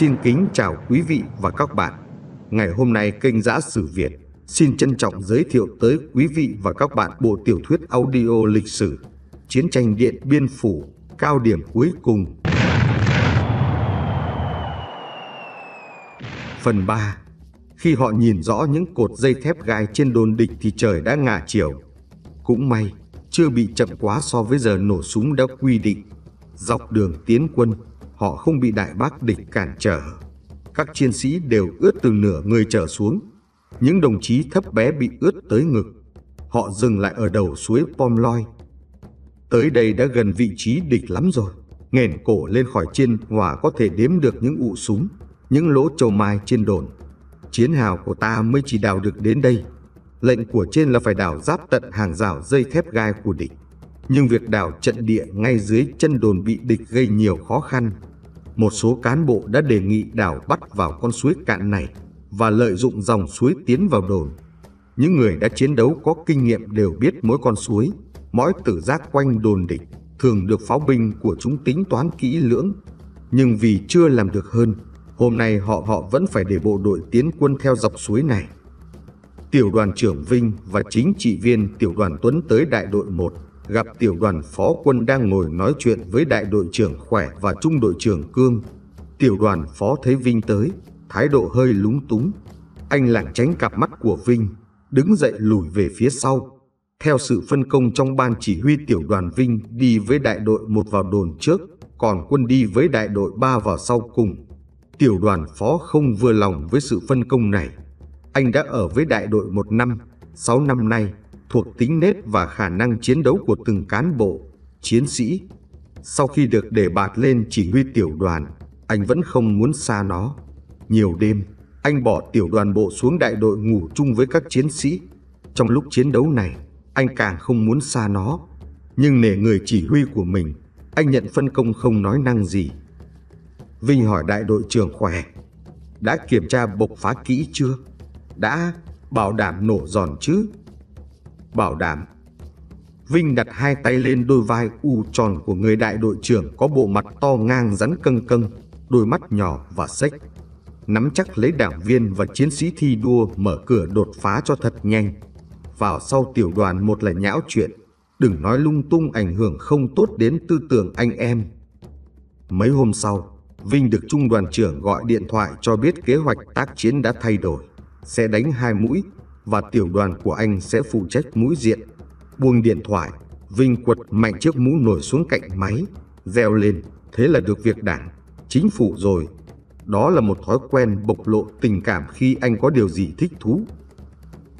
Xin kính chào quý vị và các bạn. Ngày hôm nay kênh Giã Sử Việt xin trân trọng giới thiệu tới quý vị và các bạn bộ tiểu thuyết audio lịch sử Chiến tranh Điện Biên Phủ cao điểm cuối cùng. Phần 3 Khi họ nhìn rõ những cột dây thép gai trên đồn địch thì trời đã ngả chiều. Cũng may, chưa bị chậm quá so với giờ nổ súng đã quy định. Dọc đường tiến quân, họ không bị đại bác địch cản trở. Các chiến sĩ đều ướt từ nửa người trở xuống. Những đồng chí thấp bé bị ướt tới ngực. Họ dừng lại ở đầu suối Pomloi. Tới đây đã gần vị trí địch lắm rồi. ngẩng cổ lên khỏi trên và có thể đếm được những ụ súng, những lỗ trầu mai trên đồn. Chiến hào của ta mới chỉ đào được đến đây. Lệnh của trên là phải đào giáp tận hàng rào dây thép gai của địch nhưng việc đào trận địa ngay dưới chân đồn bị địch gây nhiều khó khăn một số cán bộ đã đề nghị đào bắt vào con suối cạn này và lợi dụng dòng suối tiến vào đồn. Những người đã chiến đấu có kinh nghiệm đều biết mỗi con suối, mỗi tử giác quanh đồn địch thường được pháo binh của chúng tính toán kỹ lưỡng. Nhưng vì chưa làm được hơn, hôm nay họ họ vẫn phải để bộ đội tiến quân theo dọc suối này. Tiểu đoàn trưởng Vinh và chính trị viên tiểu đoàn Tuấn tới đại đội 1 gặp tiểu đoàn phó quân đang ngồi nói chuyện với đại đội trưởng Khỏe và trung đội trưởng Cương. Tiểu đoàn phó thấy Vinh tới, thái độ hơi lúng túng. Anh lảng tránh cặp mắt của Vinh, đứng dậy lùi về phía sau. Theo sự phân công trong ban chỉ huy tiểu đoàn Vinh đi với đại đội một vào đồn trước, còn quân đi với đại đội ba vào sau cùng. Tiểu đoàn phó không vừa lòng với sự phân công này. Anh đã ở với đại đội một năm, sáu năm nay thuộc tính nết và khả năng chiến đấu của từng cán bộ, chiến sĩ. Sau khi được đề bạt lên chỉ huy tiểu đoàn, anh vẫn không muốn xa nó. Nhiều đêm, anh bỏ tiểu đoàn bộ xuống đại đội ngủ chung với các chiến sĩ. Trong lúc chiến đấu này, anh càng không muốn xa nó. Nhưng nể người chỉ huy của mình, anh nhận phân công không nói năng gì. Vinh hỏi đại đội trưởng khỏe, đã kiểm tra bộc phá kỹ chưa? Đã, bảo đảm nổ giòn chứ? bảo đảm. Vinh đặt hai tay lên đôi vai u tròn của người đại đội trưởng có bộ mặt to ngang rắn căng căng, đôi mắt nhỏ và sách. Nắm chắc lấy đảng viên và chiến sĩ thi đua mở cửa đột phá cho thật nhanh. Vào sau tiểu đoàn một là nhão chuyện, đừng nói lung tung ảnh hưởng không tốt đến tư tưởng anh em. Mấy hôm sau, Vinh được trung đoàn trưởng gọi điện thoại cho biết kế hoạch tác chiến đã thay đổi, sẽ đánh hai mũi và tiểu đoàn của anh sẽ phụ trách mũi diện. Buông điện thoại, Vinh quật mạnh chiếc mũ nổi xuống cạnh máy, reo lên, thế là được việc đảng, chính phủ rồi. Đó là một thói quen bộc lộ tình cảm khi anh có điều gì thích thú.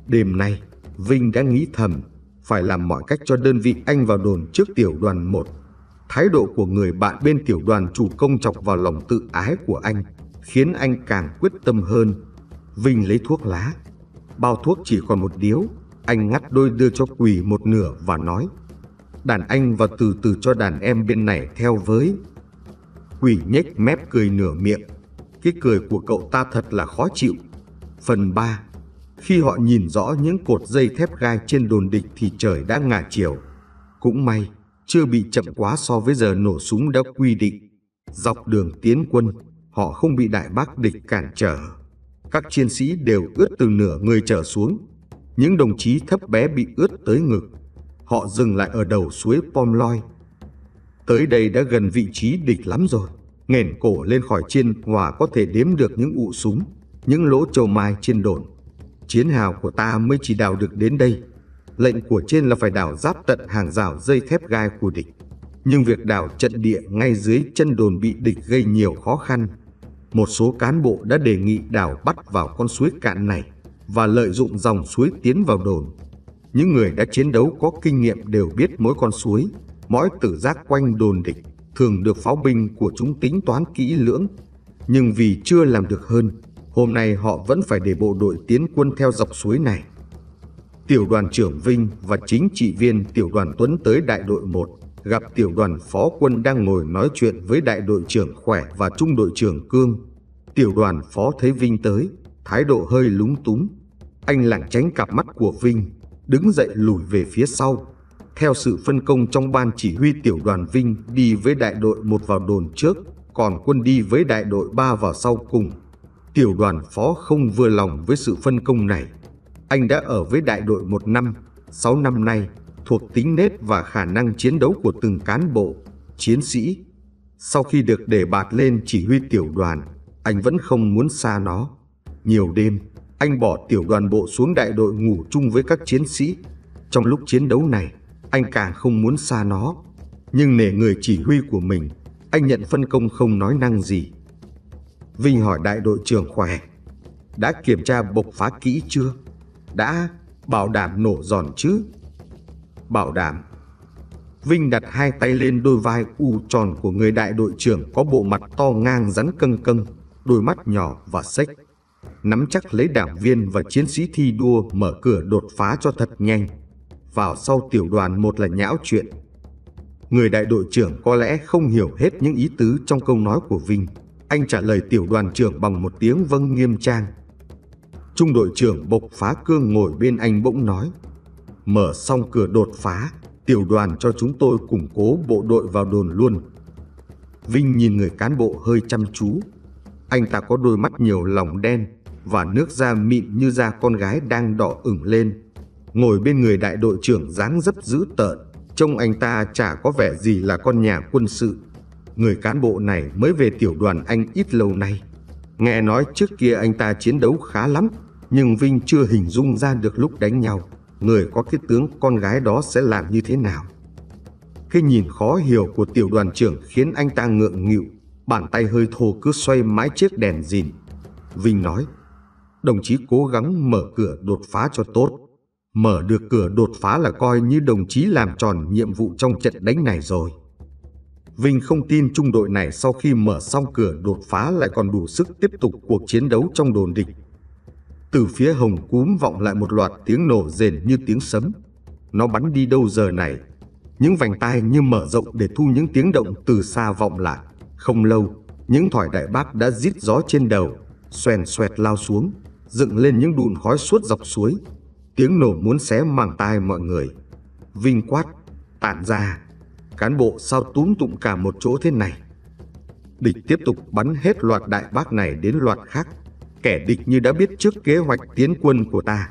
Đêm nay, Vinh đã nghĩ thầm, phải làm mọi cách cho đơn vị anh vào đồn trước tiểu đoàn 1. Thái độ của người bạn bên tiểu đoàn chủ công chọc vào lòng tự ái của anh, khiến anh càng quyết tâm hơn. Vinh lấy thuốc lá, Bao thuốc chỉ còn một điếu, anh ngắt đôi đưa cho quỳ một nửa và nói Đàn anh và từ từ cho đàn em bên này theo với Quỳ nhếch mép cười nửa miệng Cái cười của cậu ta thật là khó chịu Phần ba Khi họ nhìn rõ những cột dây thép gai trên đồn địch thì trời đã ngả chiều Cũng may, chưa bị chậm quá so với giờ nổ súng đã quy định Dọc đường tiến quân, họ không bị đại bác địch cản trở các chiến sĩ đều ướt từ nửa người trở xuống. Những đồng chí thấp bé bị ướt tới ngực. Họ dừng lại ở đầu suối Pomloi. Tới đây đã gần vị trí địch lắm rồi. Nghển cổ lên khỏi trên và có thể đếm được những ụ súng, những lỗ trầu mai trên đồn. Chiến hào của ta mới chỉ đào được đến đây. Lệnh của trên là phải đào giáp tận hàng rào dây thép gai của địch. Nhưng việc đào trận địa ngay dưới chân đồn bị địch gây nhiều khó khăn một số cán bộ đã đề nghị đào bắt vào con suối cạn này và lợi dụng dòng suối tiến vào đồn. Những người đã chiến đấu có kinh nghiệm đều biết mỗi con suối, mỗi tử giác quanh đồn địch thường được pháo binh của chúng tính toán kỹ lưỡng. Nhưng vì chưa làm được hơn, hôm nay họ vẫn phải để bộ đội tiến quân theo dọc suối này. Tiểu đoàn trưởng Vinh và chính trị viên tiểu đoàn Tuấn tới đại đội 1 gặp tiểu đoàn phó quân đang ngồi nói chuyện với đại đội trưởng Khỏe và trung đội trưởng Cương. Tiểu đoàn phó thấy Vinh tới, thái độ hơi lúng túng. Anh lảng tránh cặp mắt của Vinh, đứng dậy lùi về phía sau. Theo sự phân công trong ban chỉ huy tiểu đoàn Vinh đi với đại đội một vào đồn trước, còn quân đi với đại đội ba vào sau cùng. Tiểu đoàn phó không vừa lòng với sự phân công này. Anh đã ở với đại đội một năm, sáu năm nay thuộc tính nết và khả năng chiến đấu của từng cán bộ, chiến sĩ. Sau khi được đề bạt lên chỉ huy tiểu đoàn, anh vẫn không muốn xa nó. Nhiều đêm, anh bỏ tiểu đoàn bộ xuống đại đội ngủ chung với các chiến sĩ. Trong lúc chiến đấu này, anh càng không muốn xa nó. Nhưng nể người chỉ huy của mình, anh nhận phân công không nói năng gì. Vinh hỏi đại đội trưởng khỏe, đã kiểm tra bộc phá kỹ chưa? Đã bảo đảm nổ giòn chứ? bảo đảm. Vinh đặt hai tay lên đôi vai u tròn của người đại đội trưởng có bộ mặt to ngang rắn cân cân, đôi mắt nhỏ và xếch. Nắm chắc lấy đảng viên và chiến sĩ thi đua mở cửa đột phá cho thật nhanh. Vào sau tiểu đoàn một là nhão chuyện. Người đại đội trưởng có lẽ không hiểu hết những ý tứ trong câu nói của Vinh. Anh trả lời tiểu đoàn trưởng bằng một tiếng vâng nghiêm trang. Trung đội trưởng bộc phá cương ngồi bên anh bỗng nói mở xong cửa đột phá, tiểu đoàn cho chúng tôi củng cố bộ đội vào đồn luôn. Vinh nhìn người cán bộ hơi chăm chú. Anh ta có đôi mắt nhiều lòng đen và nước da mịn như da con gái đang đỏ ửng lên. Ngồi bên người đại đội trưởng dáng dấp dữ tợn, trông anh ta chả có vẻ gì là con nhà quân sự. Người cán bộ này mới về tiểu đoàn anh ít lâu nay. Nghe nói trước kia anh ta chiến đấu khá lắm, nhưng Vinh chưa hình dung ra được lúc đánh nhau người có cái tướng con gái đó sẽ làm như thế nào. Khi nhìn khó hiểu của tiểu đoàn trưởng khiến anh ta ngượng nghịu, bàn tay hơi thô cứ xoay mái chiếc đèn dìn. Vinh nói, đồng chí cố gắng mở cửa đột phá cho tốt. Mở được cửa đột phá là coi như đồng chí làm tròn nhiệm vụ trong trận đánh này rồi. Vinh không tin trung đội này sau khi mở xong cửa đột phá lại còn đủ sức tiếp tục cuộc chiến đấu trong đồn địch từ phía hồng cúm vọng lại một loạt tiếng nổ rền như tiếng sấm. Nó bắn đi đâu giờ này? Những vành tai như mở rộng để thu những tiếng động từ xa vọng lại. Không lâu, những thỏi đại bác đã rít gió trên đầu, xoèn xoẹt lao xuống, dựng lên những đụn khói suốt dọc suối. Tiếng nổ muốn xé màng tai mọi người. Vinh quát, tản ra. Cán bộ sao túm tụng cả một chỗ thế này. Địch tiếp tục bắn hết loạt đại bác này đến loạt khác Kẻ địch như đã biết trước kế hoạch tiến quân của ta.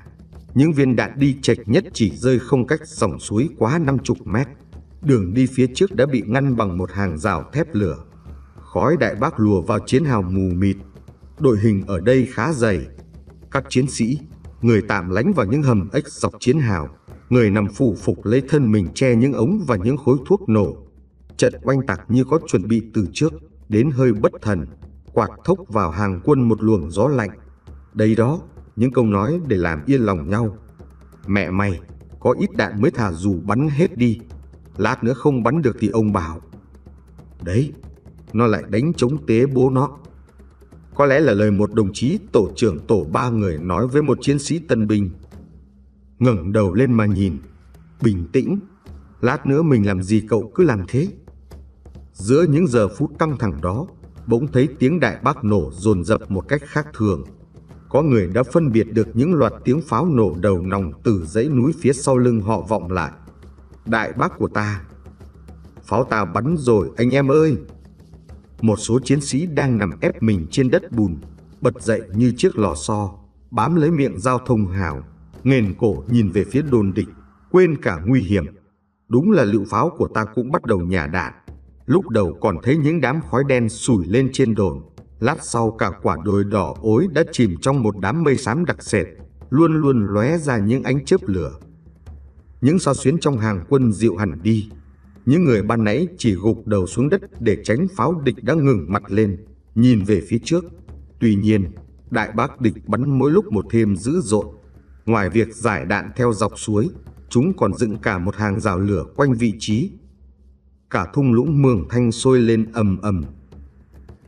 Những viên đạn đi chệch nhất chỉ rơi không cách dòng suối quá 50 mét. Đường đi phía trước đã bị ngăn bằng một hàng rào thép lửa. Khói đại bác lùa vào chiến hào mù mịt. Đội hình ở đây khá dày. Các chiến sĩ, người tạm lánh vào những hầm ếch dọc chiến hào, người nằm phủ phục lấy thân mình che những ống và những khối thuốc nổ. Trận oanh tạc như có chuẩn bị từ trước, đến hơi bất thần quạt thốc vào hàng quân một luồng gió lạnh. Đây đó, những câu nói để làm yên lòng nhau. Mẹ mày, có ít đạn mới thả dù bắn hết đi. Lát nữa không bắn được thì ông bảo. Đấy, nó lại đánh chống tế bố nó. Có lẽ là lời một đồng chí tổ trưởng tổ ba người nói với một chiến sĩ tân binh. ngẩng đầu lên mà nhìn, bình tĩnh, lát nữa mình làm gì cậu cứ làm thế. Giữa những giờ phút căng thẳng đó, bỗng thấy tiếng đại bác nổ dồn dập một cách khác thường. Có người đã phân biệt được những loạt tiếng pháo nổ đầu nòng từ dãy núi phía sau lưng họ vọng lại. Đại bác của ta! Pháo ta bắn rồi anh em ơi! Một số chiến sĩ đang nằm ép mình trên đất bùn, bật dậy như chiếc lò xo, bám lấy miệng giao thông hào, nghền cổ nhìn về phía đồn địch, quên cả nguy hiểm. Đúng là lựu pháo của ta cũng bắt đầu nhả đạn. Lúc đầu còn thấy những đám khói đen sủi lên trên đồn, lát sau cả quả đồi đỏ ối đã chìm trong một đám mây xám đặc sệt, luôn luôn lóe ra những ánh chớp lửa. Những so xuyến trong hàng quân dịu hẳn đi, những người ban nãy chỉ gục đầu xuống đất để tránh pháo địch đã ngừng mặt lên, nhìn về phía trước. Tuy nhiên, đại bác địch bắn mỗi lúc một thêm dữ dội. Ngoài việc giải đạn theo dọc suối, chúng còn dựng cả một hàng rào lửa quanh vị trí cả thung lũng Mường Thanh sôi lên ầm ầm.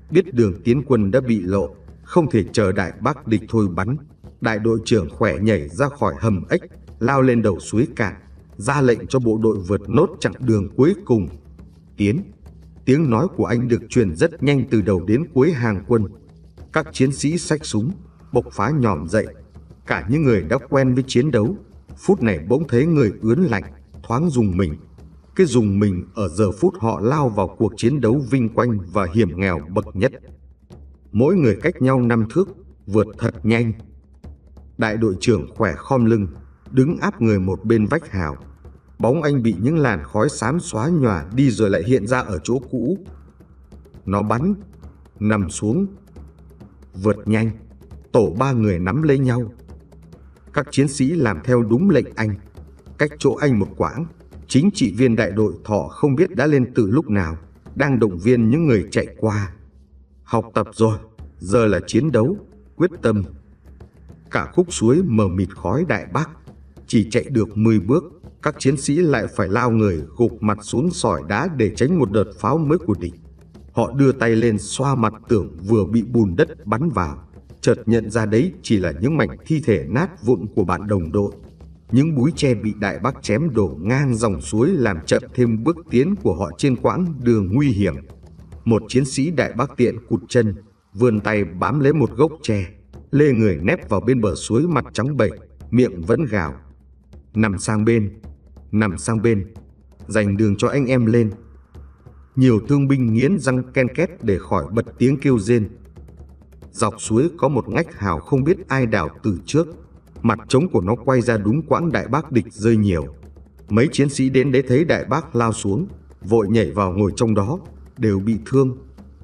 Biết đường tiến quân đã bị lộ, không thể chờ đại bác địch thôi bắn. Đại đội trưởng khỏe nhảy ra khỏi hầm ếch, lao lên đầu suối cạn, ra lệnh cho bộ đội vượt nốt chặng đường cuối cùng. Tiến, tiếng nói của anh được truyền rất nhanh từ đầu đến cuối hàng quân. Các chiến sĩ sách súng, bộc phá nhòm dậy. Cả những người đã quen với chiến đấu, phút này bỗng thấy người ướn lạnh, thoáng dùng mình cái dùng mình ở giờ phút họ lao vào cuộc chiến đấu vinh quanh và hiểm nghèo bậc nhất. Mỗi người cách nhau năm thước, vượt thật nhanh. Đại đội trưởng khỏe khom lưng, đứng áp người một bên vách hào. Bóng anh bị những làn khói xám xóa nhòa đi rồi lại hiện ra ở chỗ cũ. Nó bắn, nằm xuống, vượt nhanh, tổ ba người nắm lấy nhau. Các chiến sĩ làm theo đúng lệnh anh, cách chỗ anh một quãng chính trị viên đại đội thọ không biết đã lên từ lúc nào, đang động viên những người chạy qua. Học tập rồi, giờ là chiến đấu, quyết tâm. Cả khúc suối mờ mịt khói đại bắc, chỉ chạy được 10 bước, các chiến sĩ lại phải lao người gục mặt xuống sỏi đá để tránh một đợt pháo mới của địch. Họ đưa tay lên xoa mặt tưởng vừa bị bùn đất bắn vào, chợt nhận ra đấy chỉ là những mảnh thi thể nát vụn của bạn đồng đội những búi tre bị đại bác chém đổ ngang dòng suối làm chậm thêm bước tiến của họ trên quãng đường nguy hiểm. Một chiến sĩ đại bác tiện cụt chân, vươn tay bám lấy một gốc tre, lê người nép vào bên bờ suối mặt trắng bệch, miệng vẫn gào. Nằm sang bên, nằm sang bên, dành đường cho anh em lên. Nhiều thương binh nghiến răng ken két để khỏi bật tiếng kêu rên. Dọc suối có một ngách hào không biết ai đào từ trước, Mặt trống của nó quay ra đúng quãng đại bác địch rơi nhiều. Mấy chiến sĩ đến đấy thấy đại bác lao xuống, vội nhảy vào ngồi trong đó, đều bị thương.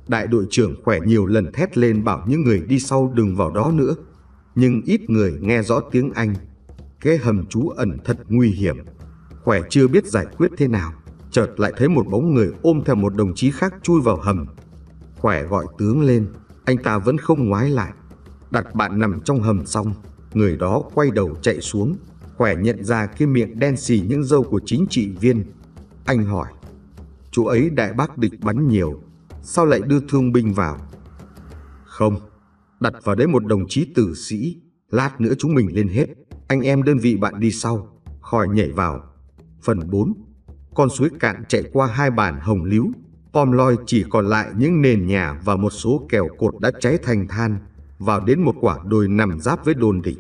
Đại đội trưởng khỏe nhiều lần thét lên bảo những người đi sau đừng vào đó nữa. Nhưng ít người nghe rõ tiếng Anh. Cái hầm trú ẩn thật nguy hiểm. Khỏe chưa biết giải quyết thế nào. Chợt lại thấy một bóng người ôm theo một đồng chí khác chui vào hầm. Khỏe gọi tướng lên, anh ta vẫn không ngoái lại. Đặt bạn nằm trong hầm xong, người đó quay đầu chạy xuống, khỏe nhận ra cái miệng đen xì những dâu của chính trị viên. Anh hỏi, chú ấy đại bác địch bắn nhiều, sao lại đưa thương binh vào? Không, đặt vào đấy một đồng chí tử sĩ, lát nữa chúng mình lên hết, anh em đơn vị bạn đi sau, khỏi nhảy vào. Phần 4 Con suối cạn chạy qua hai bản hồng líu, Pom loi chỉ còn lại những nền nhà và một số kèo cột đã cháy thành than, vào đến một quả đồi nằm giáp với đồn địch.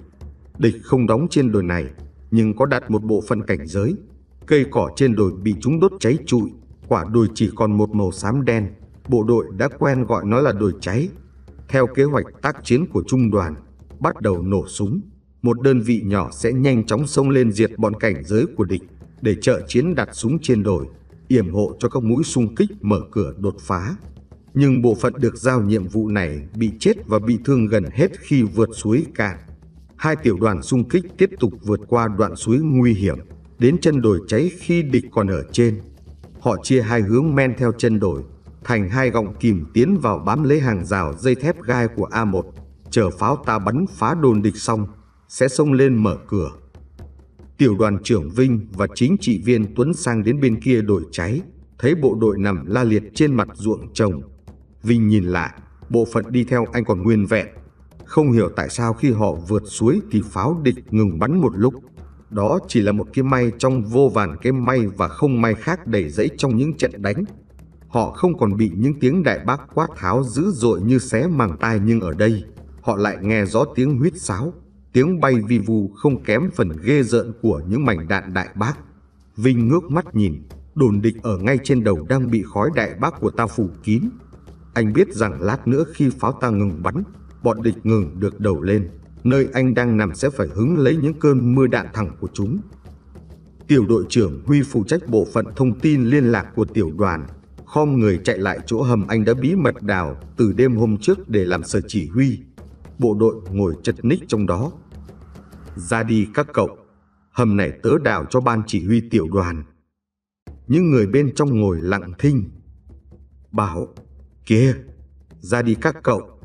Địch không đóng trên đồi này, nhưng có đặt một bộ phận cảnh giới. Cây cỏ trên đồi bị chúng đốt cháy trụi, quả đồi chỉ còn một màu xám đen. Bộ đội đã quen gọi nó là đồi cháy. Theo kế hoạch tác chiến của trung đoàn, bắt đầu nổ súng. Một đơn vị nhỏ sẽ nhanh chóng xông lên diệt bọn cảnh giới của địch để trợ chiến đặt súng trên đồi, yểm hộ cho các mũi xung kích mở cửa đột phá. Nhưng bộ phận được giao nhiệm vụ này bị chết và bị thương gần hết khi vượt suối cạn hai tiểu đoàn xung kích tiếp tục vượt qua đoạn suối nguy hiểm, đến chân đồi cháy khi địch còn ở trên. Họ chia hai hướng men theo chân đồi, thành hai gọng kìm tiến vào bám lấy hàng rào dây thép gai của A1, chờ pháo ta bắn phá đồn địch xong, sẽ xông lên mở cửa. Tiểu đoàn trưởng Vinh và chính trị viên Tuấn sang đến bên kia đội cháy, thấy bộ đội nằm la liệt trên mặt ruộng trồng. Vinh nhìn lại, bộ phận đi theo anh còn nguyên vẹn, không hiểu tại sao khi họ vượt suối thì pháo địch ngừng bắn một lúc. Đó chỉ là một cái may trong vô vàn cái may và không may khác đầy rẫy trong những trận đánh. Họ không còn bị những tiếng đại bác quát tháo dữ dội như xé màng tai nhưng ở đây, họ lại nghe rõ tiếng huýt sáo, tiếng bay vi vu không kém phần ghê rợn của những mảnh đạn đại bác. Vinh ngước mắt nhìn, đồn địch ở ngay trên đầu đang bị khói đại bác của ta phủ kín. Anh biết rằng lát nữa khi pháo ta ngừng bắn, bọn địch ngừng được đầu lên, nơi anh đang nằm sẽ phải hứng lấy những cơn mưa đạn thẳng của chúng. Tiểu đội trưởng Huy phụ trách bộ phận thông tin liên lạc của tiểu đoàn, khom người chạy lại chỗ hầm anh đã bí mật đào từ đêm hôm trước để làm sở chỉ huy. Bộ đội ngồi chật ních trong đó. Ra đi các cậu, hầm này tớ đào cho ban chỉ huy tiểu đoàn. Những người bên trong ngồi lặng thinh. Bảo, kia, ra đi các cậu,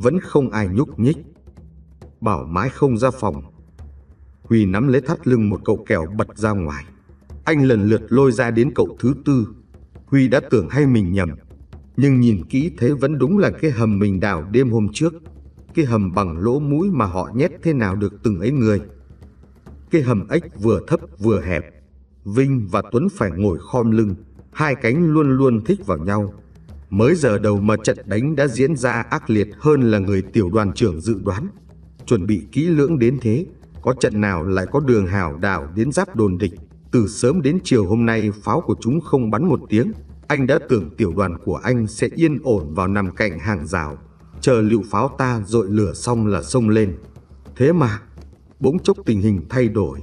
vẫn không ai nhúc nhích. Bảo mãi không ra phòng. Huy nắm lấy thắt lưng một cậu kèo bật ra ngoài. Anh lần lượt lôi ra đến cậu thứ tư. Huy đã tưởng hay mình nhầm. Nhưng nhìn kỹ thế vẫn đúng là cái hầm mình đào đêm hôm trước. Cái hầm bằng lỗ mũi mà họ nhét thế nào được từng ấy người. Cái hầm ếch vừa thấp vừa hẹp. Vinh và Tuấn phải ngồi khom lưng. Hai cánh luôn luôn thích vào nhau Mới giờ đầu mà trận đánh đã diễn ra ác liệt hơn là người tiểu đoàn trưởng dự đoán. Chuẩn bị kỹ lưỡng đến thế, có trận nào lại có đường hảo đảo đến giáp đồn địch. Từ sớm đến chiều hôm nay pháo của chúng không bắn một tiếng. Anh đã tưởng tiểu đoàn của anh sẽ yên ổn vào nằm cạnh hàng rào. Chờ liệu pháo ta dội lửa xong là xông lên. Thế mà, bỗng chốc tình hình thay đổi.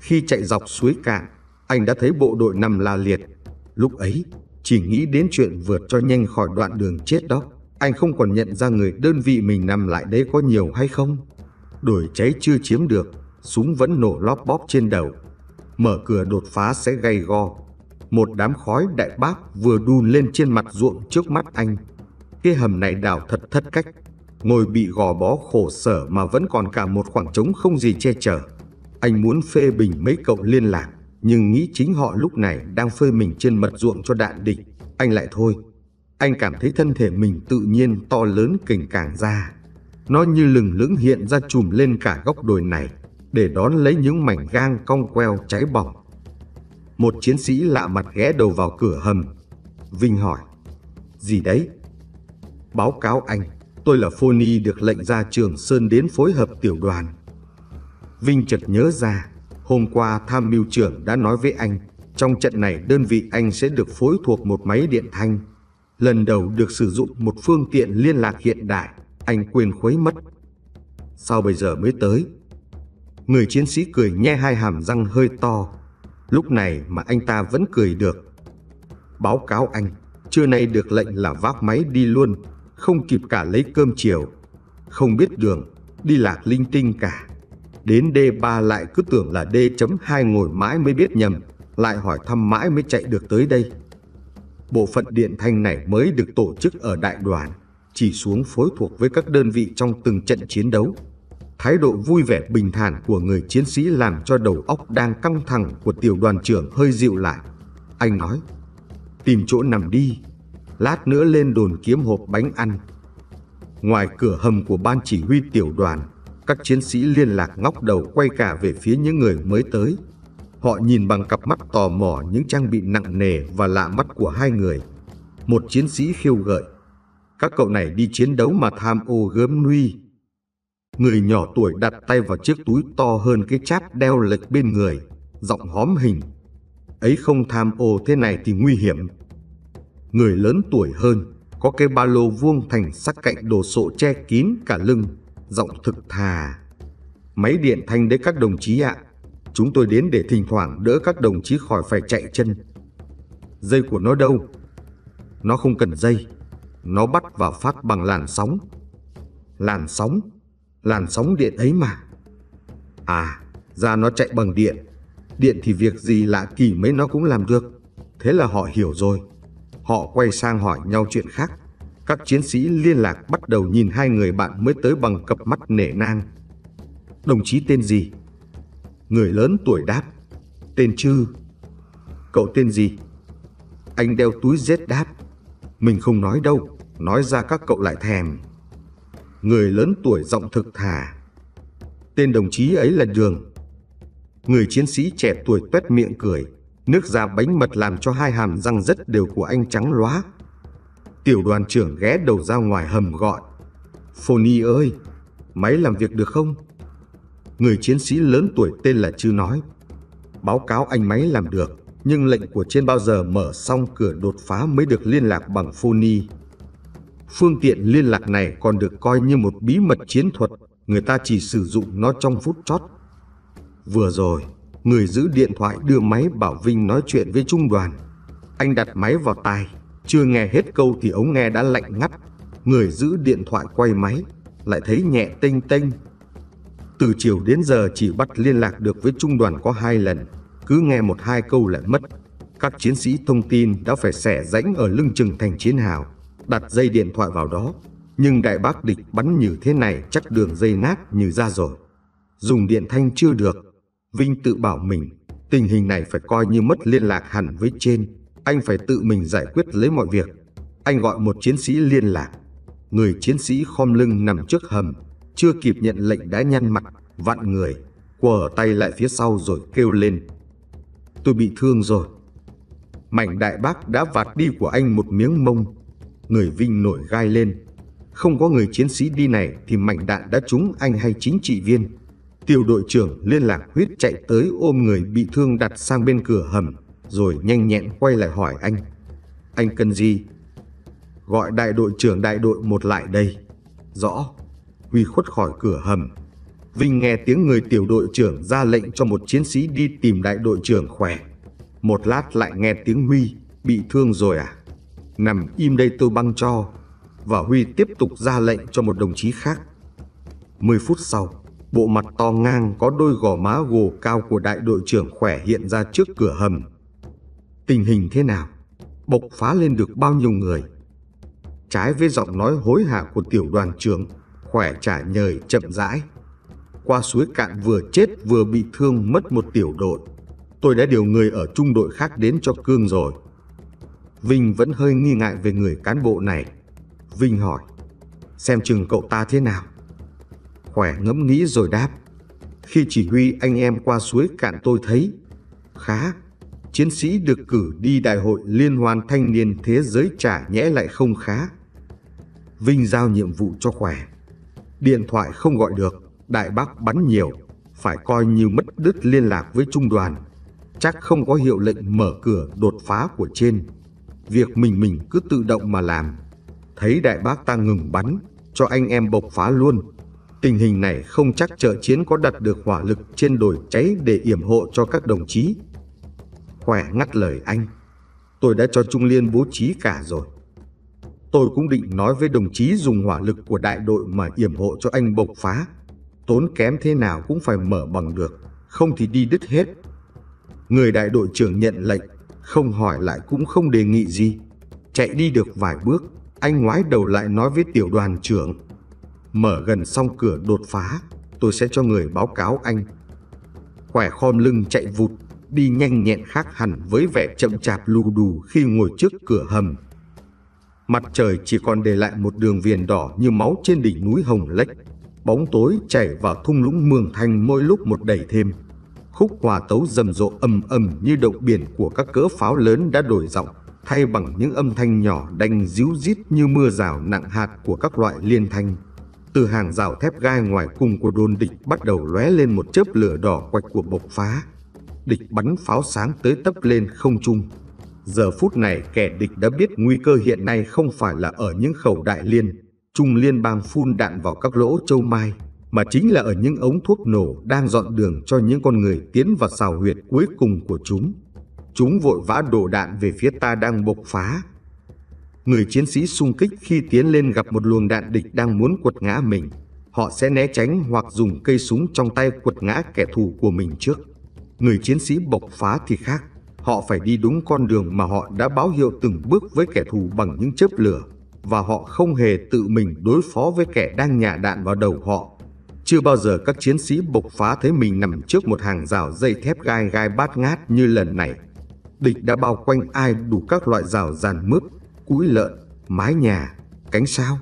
Khi chạy dọc suối cạn, anh đã thấy bộ đội nằm la liệt. Lúc ấy, chỉ nghĩ đến chuyện vượt cho nhanh khỏi đoạn đường chết đó. Anh không còn nhận ra người đơn vị mình nằm lại đấy có nhiều hay không. Đuổi cháy chưa chiếm được, súng vẫn nổ lóp bóp trên đầu. Mở cửa đột phá sẽ gay go. Một đám khói đại bác vừa đun lên trên mặt ruộng trước mắt anh. Cái hầm này đào thật thất cách. Ngồi bị gò bó khổ sở mà vẫn còn cả một khoảng trống không gì che chở. Anh muốn phê bình mấy cậu liên lạc nhưng nghĩ chính họ lúc này đang phơi mình trên mật ruộng cho đạn địch, anh lại thôi. Anh cảm thấy thân thể mình tự nhiên to lớn kình càng ra. Nó như lừng lững hiện ra chùm lên cả góc đồi này, để đón lấy những mảnh gang cong queo cháy bỏng. Một chiến sĩ lạ mặt ghé đầu vào cửa hầm. Vinh hỏi, gì đấy? Báo cáo anh, tôi là Phony được lệnh ra trường Sơn đến phối hợp tiểu đoàn. Vinh chợt nhớ ra, Hôm qua tham mưu trưởng đã nói với anh, trong trận này đơn vị anh sẽ được phối thuộc một máy điện thanh. Lần đầu được sử dụng một phương tiện liên lạc hiện đại, anh quên khuấy mất. Sao bây giờ mới tới? Người chiến sĩ cười nhe hai hàm răng hơi to. Lúc này mà anh ta vẫn cười được. Báo cáo anh, trưa nay được lệnh là vác máy đi luôn, không kịp cả lấy cơm chiều. Không biết đường, đi lạc linh tinh cả. Đến D3 lại cứ tưởng là D.2 ngồi mãi mới biết nhầm, lại hỏi thăm mãi mới chạy được tới đây. Bộ phận điện thanh này mới được tổ chức ở đại đoàn, chỉ xuống phối thuộc với các đơn vị trong từng trận chiến đấu. Thái độ vui vẻ bình thản của người chiến sĩ làm cho đầu óc đang căng thẳng của tiểu đoàn trưởng hơi dịu lại. Anh nói, tìm chỗ nằm đi, lát nữa lên đồn kiếm hộp bánh ăn. Ngoài cửa hầm của ban chỉ huy tiểu đoàn, các chiến sĩ liên lạc ngóc đầu quay cả về phía những người mới tới. Họ nhìn bằng cặp mắt tò mò những trang bị nặng nề và lạ mắt của hai người. Một chiến sĩ khiêu gợi. Các cậu này đi chiến đấu mà tham ô gớm nuy. Người nhỏ tuổi đặt tay vào chiếc túi to hơn cái cháp đeo lệch bên người, giọng hóm hình. Ấy không tham ô thế này thì nguy hiểm. Người lớn tuổi hơn, có cái ba lô vuông thành sắc cạnh đồ sộ che kín cả lưng, giọng thực thà. Máy điện thanh đấy các đồng chí ạ. À. Chúng tôi đến để thỉnh thoảng đỡ các đồng chí khỏi phải chạy chân. Dây của nó đâu? Nó không cần dây. Nó bắt và phát bằng làn sóng. Làn sóng? Làn sóng điện ấy mà. À, ra nó chạy bằng điện. Điện thì việc gì lạ kỳ mấy nó cũng làm được. Thế là họ hiểu rồi. Họ quay sang hỏi nhau chuyện khác các chiến sĩ liên lạc bắt đầu nhìn hai người bạn mới tới bằng cặp mắt nể nang. Đồng chí tên gì? Người lớn tuổi đáp. Tên Trư. Cậu tên gì? Anh đeo túi rết đáp. Mình không nói đâu, nói ra các cậu lại thèm. Người lớn tuổi giọng thực thà. Tên đồng chí ấy là Đường. Người chiến sĩ trẻ tuổi tuét miệng cười. Nước da bánh mật làm cho hai hàm răng rất đều của anh trắng loá Tiểu đoàn trưởng ghé đầu ra ngoài hầm gọi. Phony ơi, máy làm việc được không? Người chiến sĩ lớn tuổi tên là Chư nói. Báo cáo anh máy làm được, nhưng lệnh của trên bao giờ mở xong cửa đột phá mới được liên lạc bằng Phony. Phương tiện liên lạc này còn được coi như một bí mật chiến thuật, người ta chỉ sử dụng nó trong phút chót. Vừa rồi, người giữ điện thoại đưa máy bảo Vinh nói chuyện với trung đoàn. Anh đặt máy vào tai, chưa nghe hết câu thì ống nghe đã lạnh ngắt, người giữ điện thoại quay máy, lại thấy nhẹ tinh tinh Từ chiều đến giờ chỉ bắt liên lạc được với trung đoàn có hai lần, cứ nghe một hai câu lại mất. Các chiến sĩ thông tin đã phải xẻ rãnh ở lưng chừng thành chiến hào, đặt dây điện thoại vào đó. Nhưng đại bác địch bắn như thế này chắc đường dây nát như ra rồi. Dùng điện thanh chưa được. Vinh tự bảo mình, tình hình này phải coi như mất liên lạc hẳn với trên, anh phải tự mình giải quyết lấy mọi việc. Anh gọi một chiến sĩ liên lạc. Người chiến sĩ khom lưng nằm trước hầm, chưa kịp nhận lệnh đã nhăn mặt, vặn người, quờ tay lại phía sau rồi kêu lên. Tôi bị thương rồi. Mảnh đại bác đã vạt đi của anh một miếng mông. Người Vinh nổi gai lên. Không có người chiến sĩ đi này thì mảnh đạn đã trúng anh hay chính trị viên. Tiểu đội trưởng liên lạc huyết chạy tới ôm người bị thương đặt sang bên cửa hầm, rồi nhanh nhẹn quay lại hỏi anh. Anh cần gì? Gọi đại đội trưởng đại đội một lại đây. Rõ. Huy khuất khỏi cửa hầm. Vinh nghe tiếng người tiểu đội trưởng ra lệnh cho một chiến sĩ đi tìm đại đội trưởng khỏe. Một lát lại nghe tiếng Huy, bị thương rồi à? Nằm im đây tôi băng cho. Và Huy tiếp tục ra lệnh cho một đồng chí khác. mười phút sau, bộ mặt to ngang có đôi gò má gồ cao của đại đội trưởng khỏe hiện ra trước cửa hầm tình hình thế nào, bộc phá lên được bao nhiêu người. Trái với giọng nói hối hả của tiểu đoàn trưởng, khỏe trả nhời chậm rãi. Qua suối cạn vừa chết vừa bị thương mất một tiểu đội. Tôi đã điều người ở trung đội khác đến cho Cương rồi. Vinh vẫn hơi nghi ngại về người cán bộ này. Vinh hỏi, xem chừng cậu ta thế nào? Khỏe ngẫm nghĩ rồi đáp, khi chỉ huy anh em qua suối cạn tôi thấy khá chiến sĩ được cử đi Đại hội Liên hoan Thanh niên Thế giới trả nhẽ lại không khá. Vinh giao nhiệm vụ cho khỏe. Điện thoại không gọi được, đại bác bắn nhiều, phải coi như mất đứt liên lạc với trung đoàn. Chắc không có hiệu lệnh mở cửa đột phá của trên. Việc mình mình cứ tự động mà làm. Thấy đại bác ta ngừng bắn, cho anh em bộc phá luôn. Tình hình này không chắc trợ chiến có đặt được hỏa lực trên đồi cháy để yểm hộ cho các đồng chí khỏe ngắt lời anh. Tôi đã cho Trung Liên bố trí cả rồi. Tôi cũng định nói với đồng chí dùng hỏa lực của đại đội mà yểm hộ cho anh bộc phá. Tốn kém thế nào cũng phải mở bằng được, không thì đi đứt hết. Người đại đội trưởng nhận lệnh, không hỏi lại cũng không đề nghị gì. Chạy đi được vài bước, anh ngoái đầu lại nói với tiểu đoàn trưởng. Mở gần xong cửa đột phá, tôi sẽ cho người báo cáo anh. Khỏe khom lưng chạy vụt đi nhanh nhẹn khác hẳn với vẻ chậm chạp lù đù khi ngồi trước cửa hầm. Mặt trời chỉ còn để lại một đường viền đỏ như máu trên đỉnh núi Hồng Lách. Bóng tối chảy vào thung lũng Mường Thanh mỗi lúc một đầy thêm. Khúc hòa tấu rầm rộ ầm ầm như động biển của các cỡ pháo lớn đã đổi giọng, thay bằng những âm thanh nhỏ đanh díu rít như mưa rào nặng hạt của các loại liên thanh. Từ hàng rào thép gai ngoài cùng của đồn địch bắt đầu lóe lên một chớp lửa đỏ quạch của bộc phá, địch bắn pháo sáng tới tấp lên không trung. Giờ phút này kẻ địch đã biết nguy cơ hiện nay không phải là ở những khẩu đại liên, trung liên bang phun đạn vào các lỗ châu mai, mà chính là ở những ống thuốc nổ đang dọn đường cho những con người tiến vào xào huyệt cuối cùng của chúng. Chúng vội vã đổ đạn về phía ta đang bộc phá. Người chiến sĩ sung kích khi tiến lên gặp một luồng đạn địch đang muốn quật ngã mình, họ sẽ né tránh hoặc dùng cây súng trong tay quật ngã kẻ thù của mình trước người chiến sĩ bộc phá thì khác. Họ phải đi đúng con đường mà họ đã báo hiệu từng bước với kẻ thù bằng những chớp lửa và họ không hề tự mình đối phó với kẻ đang nhả đạn vào đầu họ. Chưa bao giờ các chiến sĩ bộc phá thấy mình nằm trước một hàng rào dây thép gai gai bát ngát như lần này. Địch đã bao quanh ai đủ các loại rào giàn mướp, cũi lợn, mái nhà, cánh sao.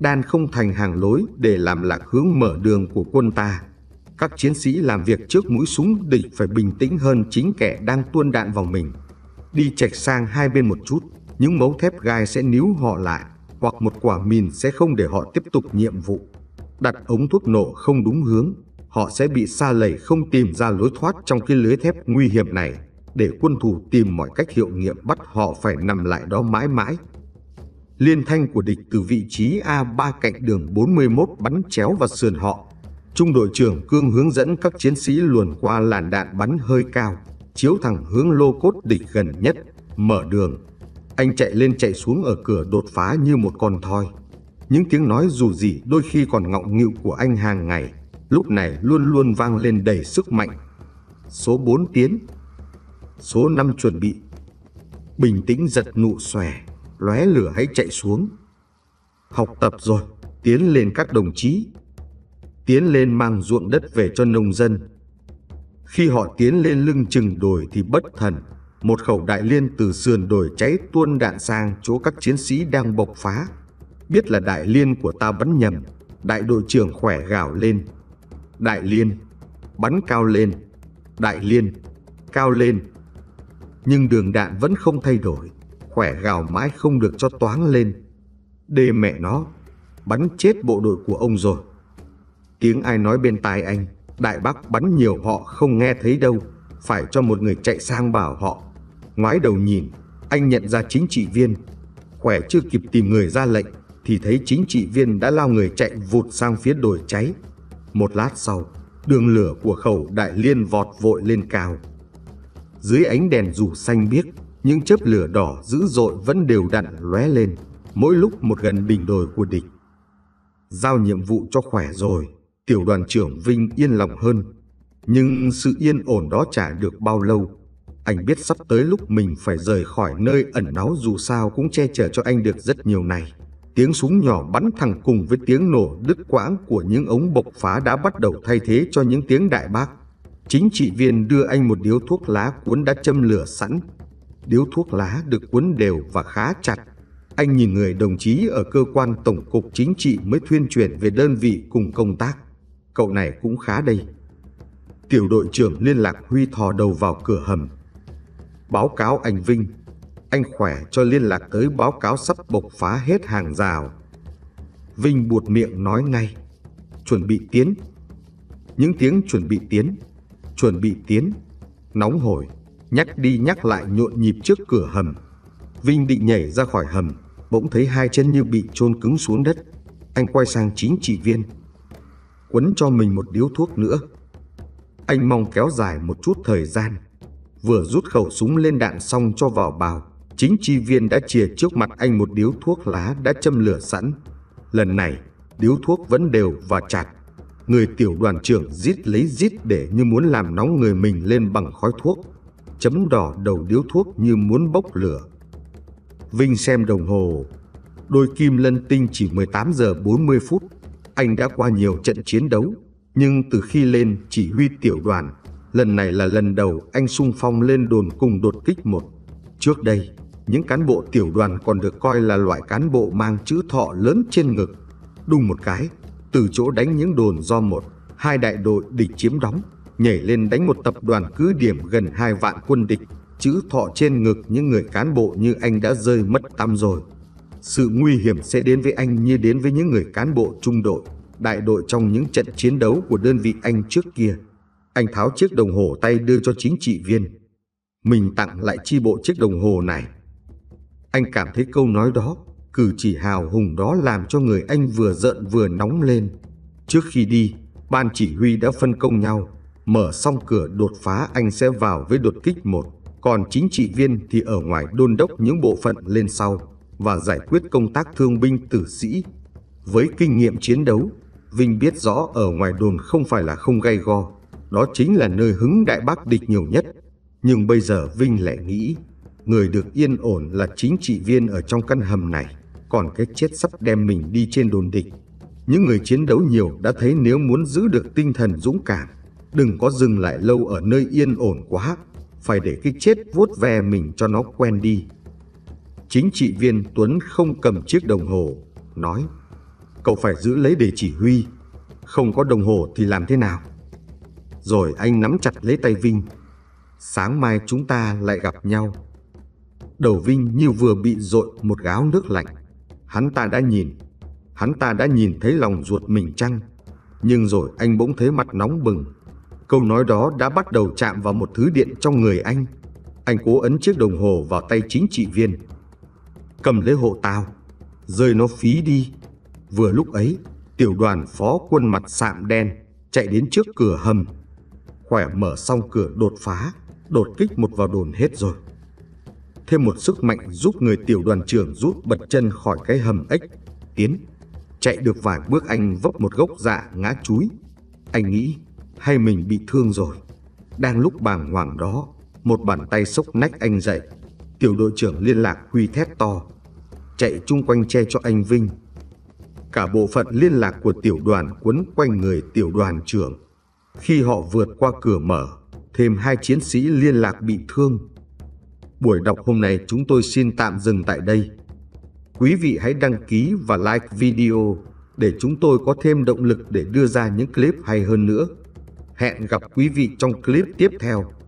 Đan không thành hàng lối để làm lạc hướng mở đường của quân ta các chiến sĩ làm việc trước mũi súng địch phải bình tĩnh hơn chính kẻ đang tuôn đạn vào mình. Đi chạch sang hai bên một chút, những mấu thép gai sẽ níu họ lại, hoặc một quả mìn sẽ không để họ tiếp tục nhiệm vụ. Đặt ống thuốc nổ không đúng hướng, họ sẽ bị xa lầy không tìm ra lối thoát trong cái lưới thép nguy hiểm này, để quân thù tìm mọi cách hiệu nghiệm bắt họ phải nằm lại đó mãi mãi. Liên thanh của địch từ vị trí A3 cạnh đường 41 bắn chéo vào sườn họ, Trung đội trưởng Cương hướng dẫn các chiến sĩ luồn qua làn đạn bắn hơi cao, chiếu thẳng hướng lô cốt địch gần nhất, mở đường. Anh chạy lên chạy xuống ở cửa đột phá như một con thoi. Những tiếng nói dù gì đôi khi còn ngọng nghịu của anh hàng ngày, lúc này luôn luôn vang lên đầy sức mạnh. Số 4 tiến, số 5 chuẩn bị. Bình tĩnh giật nụ xòe, lóe lửa hãy chạy xuống. Học tập rồi, tiến lên các đồng chí tiến lên mang ruộng đất về cho nông dân. Khi họ tiến lên lưng chừng đồi thì bất thần, một khẩu đại liên từ sườn đồi cháy tuôn đạn sang chỗ các chiến sĩ đang bộc phá. Biết là đại liên của ta bắn nhầm, đại đội trưởng khỏe gào lên. Đại liên, bắn cao lên, đại liên, cao lên. Nhưng đường đạn vẫn không thay đổi, khỏe gào mãi không được cho toáng lên. Đê mẹ nó, bắn chết bộ đội của ông rồi. Tiếng ai nói bên tai anh, đại bác bắn nhiều họ không nghe thấy đâu, phải cho một người chạy sang bảo họ. Ngoái đầu nhìn, anh nhận ra chính trị viên. Khỏe chưa kịp tìm người ra lệnh, thì thấy chính trị viên đã lao người chạy vụt sang phía đồi cháy. Một lát sau, đường lửa của khẩu đại liên vọt vội lên cao. Dưới ánh đèn dù xanh biếc, những chớp lửa đỏ dữ dội vẫn đều đặn lóe lên, mỗi lúc một gần đỉnh đồi của địch. Giao nhiệm vụ cho khỏe rồi, tiểu đoàn trưởng Vinh yên lòng hơn. Nhưng sự yên ổn đó chả được bao lâu. Anh biết sắp tới lúc mình phải rời khỏi nơi ẩn náu dù sao cũng che chở cho anh được rất nhiều này. Tiếng súng nhỏ bắn thẳng cùng với tiếng nổ đứt quãng của những ống bộc phá đã bắt đầu thay thế cho những tiếng đại bác. Chính trị viên đưa anh một điếu thuốc lá cuốn đã châm lửa sẵn. Điếu thuốc lá được cuốn đều và khá chặt. Anh nhìn người đồng chí ở cơ quan Tổng cục Chính trị mới thuyên chuyển về đơn vị cùng công tác cậu này cũng khá đây. Tiểu đội trưởng liên lạc Huy thò đầu vào cửa hầm. Báo cáo anh Vinh, anh khỏe cho liên lạc tới báo cáo sắp bộc phá hết hàng rào. Vinh buột miệng nói ngay, chuẩn bị tiến. Những tiếng chuẩn bị tiến, chuẩn bị tiến, nóng hổi, nhắc đi nhắc lại nhộn nhịp trước cửa hầm. Vinh định nhảy ra khỏi hầm, bỗng thấy hai chân như bị chôn cứng xuống đất. Anh quay sang chính trị viên, quấn cho mình một điếu thuốc nữa. Anh mong kéo dài một chút thời gian. Vừa rút khẩu súng lên đạn xong cho vào bào, chính chi viên đã chìa trước mặt anh một điếu thuốc lá đã châm lửa sẵn. Lần này, điếu thuốc vẫn đều và chặt. Người tiểu đoàn trưởng rít lấy rít để như muốn làm nóng người mình lên bằng khói thuốc. Chấm đỏ đầu điếu thuốc như muốn bốc lửa. Vinh xem đồng hồ. Đôi kim lân tinh chỉ 18 giờ 40 phút anh đã qua nhiều trận chiến đấu, nhưng từ khi lên chỉ huy tiểu đoàn, lần này là lần đầu anh sung phong lên đồn cùng đột kích một. Trước đây, những cán bộ tiểu đoàn còn được coi là loại cán bộ mang chữ thọ lớn trên ngực. Đùng một cái, từ chỗ đánh những đồn do một, hai đại đội địch chiếm đóng, nhảy lên đánh một tập đoàn cứ điểm gần hai vạn quân địch, chữ thọ trên ngực những người cán bộ như anh đã rơi mất tăm rồi sự nguy hiểm sẽ đến với anh như đến với những người cán bộ trung đội, đại đội trong những trận chiến đấu của đơn vị anh trước kia. Anh tháo chiếc đồng hồ tay đưa cho chính trị viên. Mình tặng lại chi bộ chiếc đồng hồ này. Anh cảm thấy câu nói đó, cử chỉ hào hùng đó làm cho người anh vừa giận vừa nóng lên. Trước khi đi, ban chỉ huy đã phân công nhau. Mở xong cửa đột phá anh sẽ vào với đột kích một còn chính trị viên thì ở ngoài đôn đốc những bộ phận lên sau và giải quyết công tác thương binh tử sĩ. Với kinh nghiệm chiến đấu, Vinh biết rõ ở ngoài đồn không phải là không gay go, đó chính là nơi hứng đại bác địch nhiều nhất. Nhưng bây giờ Vinh lại nghĩ, người được yên ổn là chính trị viên ở trong căn hầm này, còn cái chết sắp đem mình đi trên đồn địch. Những người chiến đấu nhiều đã thấy nếu muốn giữ được tinh thần dũng cảm, đừng có dừng lại lâu ở nơi yên ổn quá, phải để cái chết vuốt ve mình cho nó quen đi chính trị viên Tuấn không cầm chiếc đồng hồ, nói Cậu phải giữ lấy để chỉ huy, không có đồng hồ thì làm thế nào? Rồi anh nắm chặt lấy tay Vinh, sáng mai chúng ta lại gặp nhau. Đầu Vinh như vừa bị dội một gáo nước lạnh, hắn ta đã nhìn, hắn ta đã nhìn thấy lòng ruột mình chăng? Nhưng rồi anh bỗng thấy mặt nóng bừng, câu nói đó đã bắt đầu chạm vào một thứ điện trong người anh. Anh cố ấn chiếc đồng hồ vào tay chính trị viên cầm lấy hộ tao, rơi nó phí đi. Vừa lúc ấy, tiểu đoàn phó quân mặt sạm đen chạy đến trước cửa hầm. Khỏe mở xong cửa đột phá, đột kích một vào đồn hết rồi. Thêm một sức mạnh giúp người tiểu đoàn trưởng rút bật chân khỏi cái hầm ếch, tiến. Chạy được vài bước anh vấp một gốc dạ ngã chúi. Anh nghĩ, hay mình bị thương rồi. Đang lúc bàng hoàng đó, một bàn tay sốc nách anh dậy. Tiểu đội trưởng liên lạc huy thét to chạy chung quanh che cho anh Vinh. Cả bộ phận liên lạc của tiểu đoàn quấn quanh người tiểu đoàn trưởng. Khi họ vượt qua cửa mở, thêm hai chiến sĩ liên lạc bị thương. Buổi đọc hôm nay chúng tôi xin tạm dừng tại đây. Quý vị hãy đăng ký và like video để chúng tôi có thêm động lực để đưa ra những clip hay hơn nữa. Hẹn gặp quý vị trong clip tiếp theo.